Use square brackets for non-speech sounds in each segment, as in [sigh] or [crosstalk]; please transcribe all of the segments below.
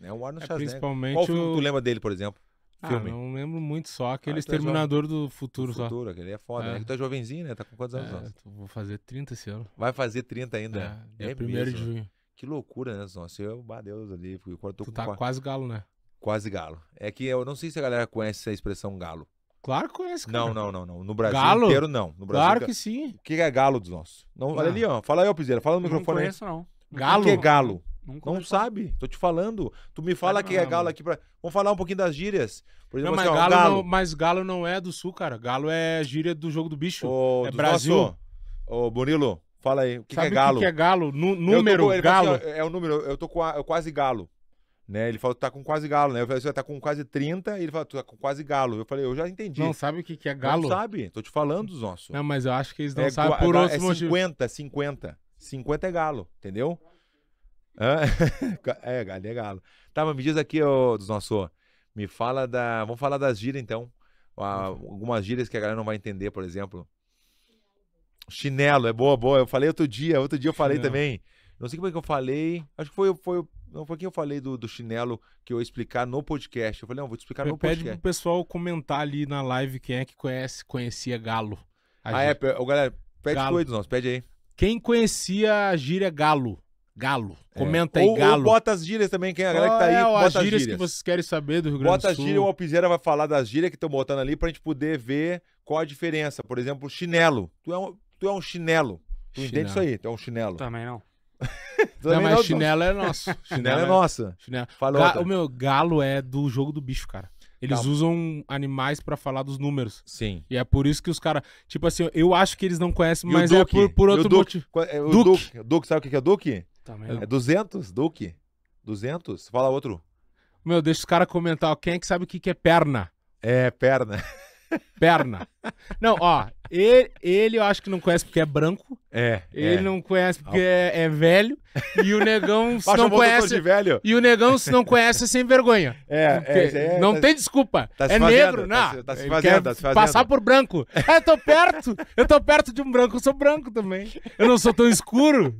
Né? É Arnold é, Principalmente Qual filme o... tu lembra dele, por exemplo? Ah, não lembro muito só. Ah, aquele ah, Exterminador é do Futuro. Do futuro, só. aquele é foda, é. né? Que tu é jovenzinho, né? Tá com quantos anos? É, vou fazer 30 esse ano. Vai fazer 30 ainda? É, né? é, primeiro de né? junho. Que loucura, né, Nossa, eu, é bah, Deus, ali. eu tô tu tá quase... quase galo, né? Quase galo. É que eu não sei se a galera conhece a expressão galo. Claro que conhece, cara. Não, não, não, não. No Brasil galo? inteiro, não. No Brasil, claro que sim. O que é galo dos nossos? Não, ah. Olha ali, ó. Fala aí, ó, Piseira. Fala no microfone. Não conheço, aí. não. Galo? O que é galo? Nunca não sabe, falar. tô te falando. Tu me fala é, que não, é galo mano. aqui pra. Vamos falar um pouquinho das gírias. Por exemplo, não, mas, assim, ó, galo, galo. Não, mas galo não é do sul, cara. Galo é gíria do jogo do bicho. Ô, é do Brasil. Ô, Bonilo, fala aí. O que, que, é galo? O que, é galo? número, galo. Assim, ó, é, é o número, eu tô com a, eu quase galo. Né? Ele falou, tá com quase galo, né? Eu falei, você tá com quase 30, e ele falou, tu tá com quase galo. Eu falei, eu já entendi. Não sabe o que, que é galo? Não sabe, tô te falando dos nossos. Não, mas eu acho que eles não é, sabem por é, outros é 50, motivos. 50, 50. 50 é galo, entendeu? [laughs] É, galo é galo. Tá, mas me diz aqui, ô, dos nossos. Me fala da. Vamos falar das gírias, então. Ah, uhum. algumas gírias que a galera não vai entender, por exemplo. Chinelo, é boa, boa. Eu falei outro dia, outro dia eu falei chinelo. também. Não sei como é que eu falei. Acho que foi, foi, não foi que eu falei do, do, chinelo que eu ia explicar no podcast. Eu falei, não, vou te explicar eu no pede podcast. Pede pro pessoal comentar ali na live quem é que conhece, conhecia galo. A ah, é, gíria. é, galera, pede galo. coisa nós, pede aí. Quem conhecia a gíria galo? Galo. É. Comenta aí, ou, Galo. Ou bota as gírias também, quem é a galera que tá aí. É, bota as gírias, gírias, que vocês querem saber do Rio Grande bota do Sul. Bota as gírias, o Alpizeira vai falar das gírias que estão botando ali pra gente poder ver qual a diferença. Por exemplo, chinelo. Tu é um, tu é um chinelo. Tu chinelo. entende isso aí? Tu é um chinelo. Também não. [laughs] também não, mas não, chinelo é nosso. [laughs] Chinelo é, é nossa. Chinelo. falou. o meu galo é do jogo do bicho, cara. Eles Calma. usam animais para falar dos números. Sim. E é por isso que os caras. Tipo assim, eu acho que eles não conhecem, e mas é por, por outro motivo. É, Duque. Duque. Duque, sabe o que é Duque? Puta É 200, né? Duque. 200. Fala outro. Meu, deixa os caras comentar. Quem é que sabe o que é perna? É, perna. Perna. Não, ó. Ele, ele, eu acho que não conhece porque é branco. É. Ele é. não conhece porque é, é, velho. E o negão se não conhece. velho. E o negão se não conhece é sem vergonha. É, é, é Não tá, tem desculpa. Tá é fazendo, negro, tá não. Tá se, fazendo, tá se fazendo. Passar por branco. é eu tô perto. Eu tô perto de um branco, eu sou branco também. Eu não sou tão escuro.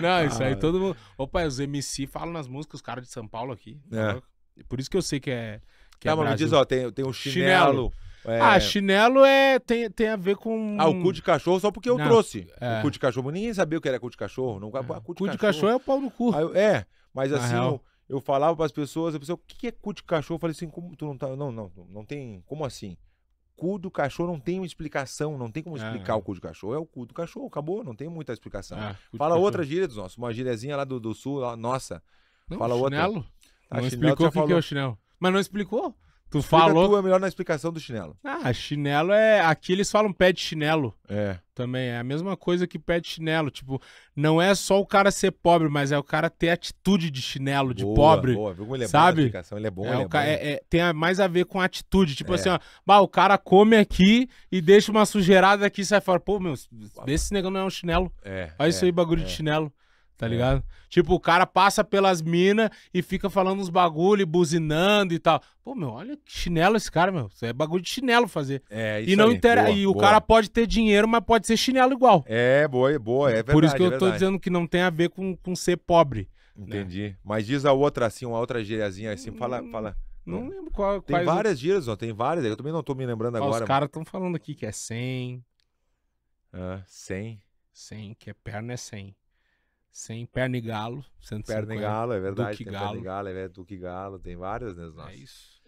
Não, ah, isso aí ah. todo mundo. Opa, os MC falam nas músicas, os caras de São Paulo aqui. É. Por isso que eu sei que é. Que tá, é mas me diz, ó, tem, tem um chinelo. chinelo. É... Ah, chinelo é, tem, tem a ver com. Ah, o cu de cachorro só porque eu Não, trouxe. É. O cu de cachorro. Ninguém sabia o que era cu de cachorro. Não, é. Ah, cu, de, cu cachorro. de cachorro. é o pau no cu. Eu, é, mas assim, eu, eu, falava para as pessoas, a pessoa, assim, o que é cu de cachorro? Eu falei assim, como tu não tá. Não, não, não tem. Como assim? Cu do cachorro não tem uma explicação, não tem como é. explicar o cu de cachorro. É o cu do cachorro, acabou, não tem muita explicação. É, Fala outra gíria dos nossos, uma gíriazinha lá do, do sul, lá, nossa. Não, Fala chinelo? outra. Tá, não chinelo explicou o que, que é o chinelo. Mas não explicou. Tu Explica falou. Tu é melhor na explicação do chinelo. Ah, chinelo é. Aqui eles falam pé de chinelo. É. Também é a mesma coisa que pé de chinelo. Tipo, não é só o cara ser pobre, mas é o cara ter atitude de chinelo, de boa, pobre. Boa. Ele é sabe? Bom ele é bom, é, ele é, bom. é, é, Tem mais a ver com atitude. Tipo é. assim, ó. Bah, o cara come aqui e deixa uma sujeirada aqui e sai fora. Pô, meu, desse negão não é um chinelo. É. Olha isso é, aí, bagulho de é. chinelo. Tá ligado? Tipo, o cara passa pelas minas e fica falando uns bagulho, buzinando e tal. Pô, meu, olha que chinelo esse cara, meu. Isso é bagulho de chinelo fazer. É, isso E não aí. Inter... Boa, e o boa. cara pode ter dinheiro, mas pode ser chinelo igual. É, boa, é, boa, é verdade. Por isso que é eu tô dizendo que não tem a ver com, com ser pobre. Né? Entendi. Mas diz a outra assim, uma outra gíriazinha assim, fala, hum, fala. Não lembro qual. Tem quais várias giras ó, tem várias. Eu também não tô me lembrando Ó, agora. Os caras estão falando aqui que é 100, Ah, 100. 100, que é perna é 100 sem perna e galo. 150, é perna e galo, é verdade. Duque tem galo. perna e galo, é verdade. Duque galo, tem várias, né? É nossa. É isso.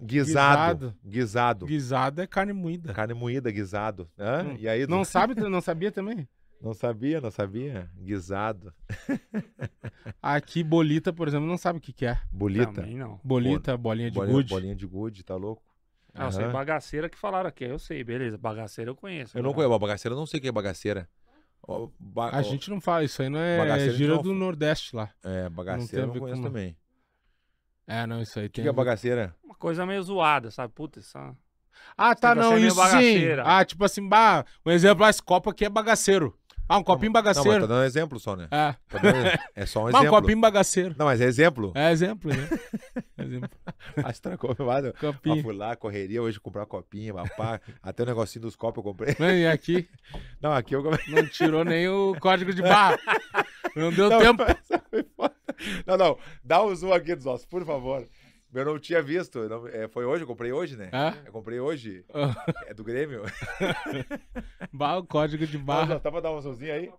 Guisado. Guisado. Guisado é carne moída. Carne moída, guisado. Hã? Hum. E aí, não sabe, [laughs] não sabia também? Não sabia, não sabia? Guisado. [laughs] Aqui, bolita, por exemplo, não sabe o que, que é. Bolita? Também não. Bolita, bolinha de good. gude. Bolinha de gude, tá louco? Ah, eu sei bagaceira que falaram aqui, eu sei, beleza. Bagaceira eu conheço. Eu não conheço, bagaceira eu não sei o que é bagaceira. Ó, a gente não fala, isso aí não é gira não... do Nordeste lá. É, bagaceira não, conheço como... também. É, não, isso aí tem. O que, é bagaceira? Uma coisa meio zoada, sabe? Puta, isso. É ah, tá, tipo assim, não, isso sim. Ah, tipo assim, bah, um exemplo, esse copo aqui é bagaceiro. Ah, um tá copinho bagaceiro. Não, mas tá dando exemplo só, né? É. Tá dando... É só um exemplo. Mas um copinho bagaceiro. Não, mas é exemplo. É exemplo, né? [laughs] É exemplo. Astra Copinho. Copinho. Fui lá, correria hoje comprar copinha, mapá. até o negocinho dos copos eu comprei. Não, e aqui? [laughs] Não, aqui eu Não tirou nem o código de barra. Não deu [laughs] não, tempo. [laughs] Não, não. Dá um zoom aqui dos nossos, por favor. Eu não tinha visto. Não, é, foi hoje, eu comprei hoje, né? Ah? Eu comprei hoje. Ah. é do Grêmio. bah, o código de barra. dá pra dar um zoomzinho aí?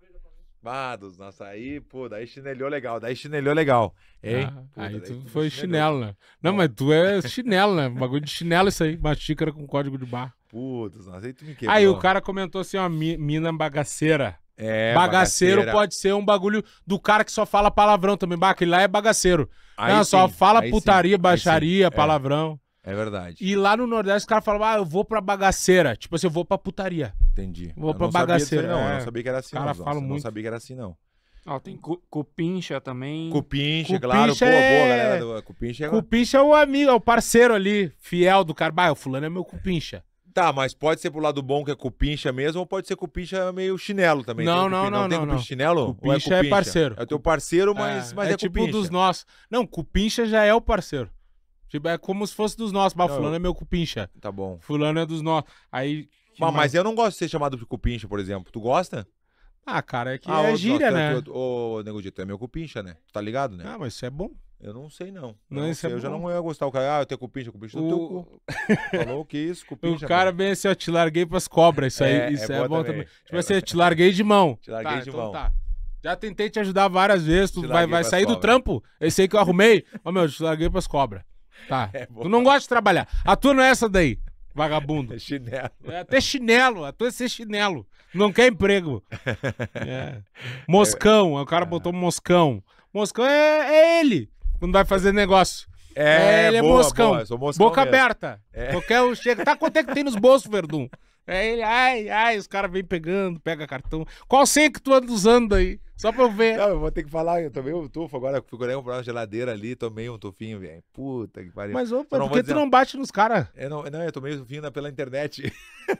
Vados, nossa, aí, pô, daí chinelhou legal, daí chinelhou legal. Hein? Ah, aí tu foi chinelo, né? Não, é. mas tu é [laughs] chinelo, né? Bagulho de chinelo isso aí, uma xícara com código de bar. Putz, nossa, aí tu me quebrou. Aí o cara comentou assim, ó, mina bagaceira. É, bagaceiro bagaceira. pode ser um bagulho do cara que só fala palavrão também. Bah, aquele lá é bagaceiro. Aí Não, sim, só fala putaria, sim, baixaria, é. palavrão. É verdade. E lá no Nordeste os caras fala, ah, eu vou pra bagaceira. Tipo assim, eu vou pra putaria. Entendi. Vou eu pra não bagaceira. Sabia, não, é. eu não sabia que era assim. Cara, não, falo muito. não sabia que era assim, não. Ó, tem cu Cupincha também. Cupincha, cupincha claro. É... Boa, boa, é- galera. Cupincha é... Cupincha é o amigo, é o parceiro ali, fiel do cara. Ah, o fulano é meu cupincha. Tá, mas pode ser pro lado bom que é cupincha mesmo, ou pode ser cupincha meio chinelo também. Não, não, não, não. Tem cupincha não. chinelo? É cupincha é, cupincha é, parceiro. É teu parceiro, mas é, mas é, é tipo cupincha. dos nossos. Não, cupincha já é o parceiro. Tipo, é como se fosse dos nossos. Mas fulano é meu cupincha. Tá bom. Fulano é dos nossos. Aí. Mas, mas eu não gosto de ser chamado de cupincha, por exemplo. Tu gosta? Ah, cara, é que ah, é gíria, né? Ô, Nego tu é meu cupincha, né? Tu tá ligado, né? Ah, mas isso é bom. Eu não sei, não. Não, não é Eu já não ia gostar. O cara, ah, eu tenho cupincha, cupincha do teu cu. Falou que isso, [laughs] cupincha. O cara mano. bem assim, ó, te larguei pras cobras. Isso aí é, isso é, é bom também. também. Tipo é, assim, te larguei de mão. Te larguei tá, de então mão. Tá. Já tentei te ajudar várias vezes. Tu vai, vai sair cobra. do trampo. Esse aí que eu arrumei. Ó, meu, te larguei pras cobras. Tá. É tu não gosta de trabalhar. A tua não é essa daí, vagabundo. É chinelo. É até chinelo. A tua é ser chinelo. Não quer emprego. [laughs] É. Moscão. O cara é. botou moscão. Moscão é, é ele quando vai fazer negócio. É, é ele é boa, é moscão. Boa, moscão Boca mesmo. aberta. É. Qualquer um chega. Tá, quanto é que tem nos bolsos, Verdun? [laughs] É ele, ai, ai, os caras vêm pegando, pega cartão. Qual senha que tu anda usando aí? Só pra eu ver. Não, eu vou ter que falar, eu tomei um tufo agora, um problema uma geladeira ali, tomei um tufinho, velho. Puta que pariu. Mas, opa, por que tu não bate nos caras? Não, não, eu tomei um tufinho pela internet.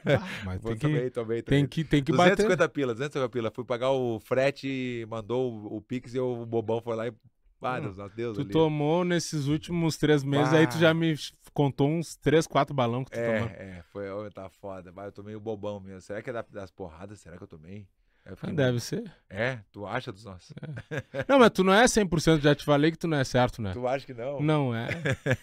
Ah, mas [laughs] tem tomei, que, tomei, tomei, Tem que, tem que 250 bater. 250 pila, 250 pila. Fui pagar o frete, mandou o, o Pix e o bobão foi lá e Vários hum. adeus. Tu ali. tomou nesses últimos três meses, bah. aí tu já me contou uns três, quatro balão que tu é, tomou. É, foi, ô, tá foda. Mas eu tomei o um bobão mesmo. Será que é das porradas? Será que eu tomei? Eu ah, fiquei... Deve ser. É, tu acha dos nossos. É. Não, mas tu não é 100%, já te falei que tu não é certo, né? Tu acha que não? Não é. [laughs]